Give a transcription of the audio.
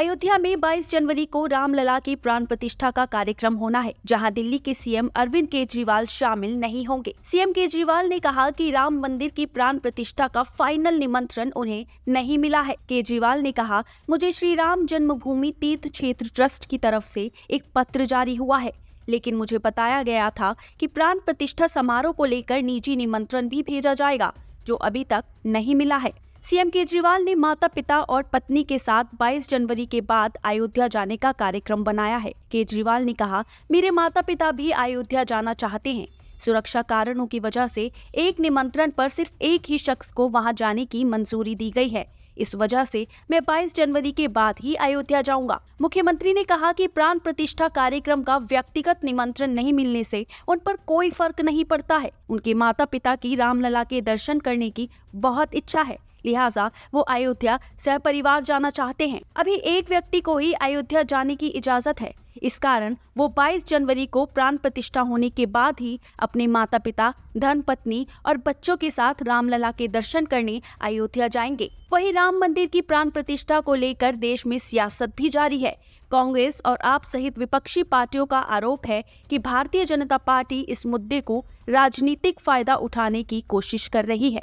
अयोध्या में 22 जनवरी को रामलला की प्राण प्रतिष्ठा का कार्यक्रम होना है जहां दिल्ली के सीएम अरविंद केजरीवाल शामिल नहीं होंगे सीएम केजरीवाल ने कहा कि राम मंदिर की प्राण प्रतिष्ठा का फाइनल निमंत्रण उन्हें नहीं मिला है केजरीवाल ने कहा मुझे श्री राम जन्मभूमि तीर्थ क्षेत्र ट्रस्ट की तरफ से एक पत्र जारी हुआ है लेकिन मुझे बताया गया था कि प्राण प्रतिष्ठा समारोह को लेकर निजी निमंत्रण भी भेजा जाएगा जो अभी तक नहीं मिला है सीएम केजरीवाल ने माता पिता और पत्नी के साथ 22 जनवरी के बाद अयोध्या जाने का कार्यक्रम बनाया है केजरीवाल ने कहा मेरे माता पिता भी अयोध्या जाना चाहते हैं सुरक्षा कारणों की वजह से एक निमंत्रण पर सिर्फ एक ही शख्स को वहां जाने की मंजूरी दी गई है इस वजह से मैं 22 जनवरी के बाद ही अयोध्या जाऊंगा मुख्यमंत्री ने कहा कि प्राण प्रतिष्ठा कार्यक्रम का व्यक्तिगत निमंत्रण नहीं मिलने से उन पर कोई फर्क नहीं पड़ता है उनके माता पिता की रामलला के दर्शन करने की बहुत इच्छा है लिहाजा वो अयोध्या सह परिवार जाना चाहते हैं अभी एक व्यक्ति को ही अयोध्या जाने की इजाजत है इस कारण वो 22 जनवरी को प्राण प्रतिष्ठा होने के बाद ही अपने माता पिता धन पत्नी और बच्चों के साथ रामलला के दर्शन करने अयोध्या जाएंगे वहीं राम मंदिर की प्राण प्रतिष्ठा को लेकर देश में सियासत भी जारी है कांग्रेस और आप सहित विपक्षी पार्टियों का आरोप है कि भारतीय जनता पार्टी इस मुद्दे को राजनीतिक फायदा उठाने की कोशिश कर रही है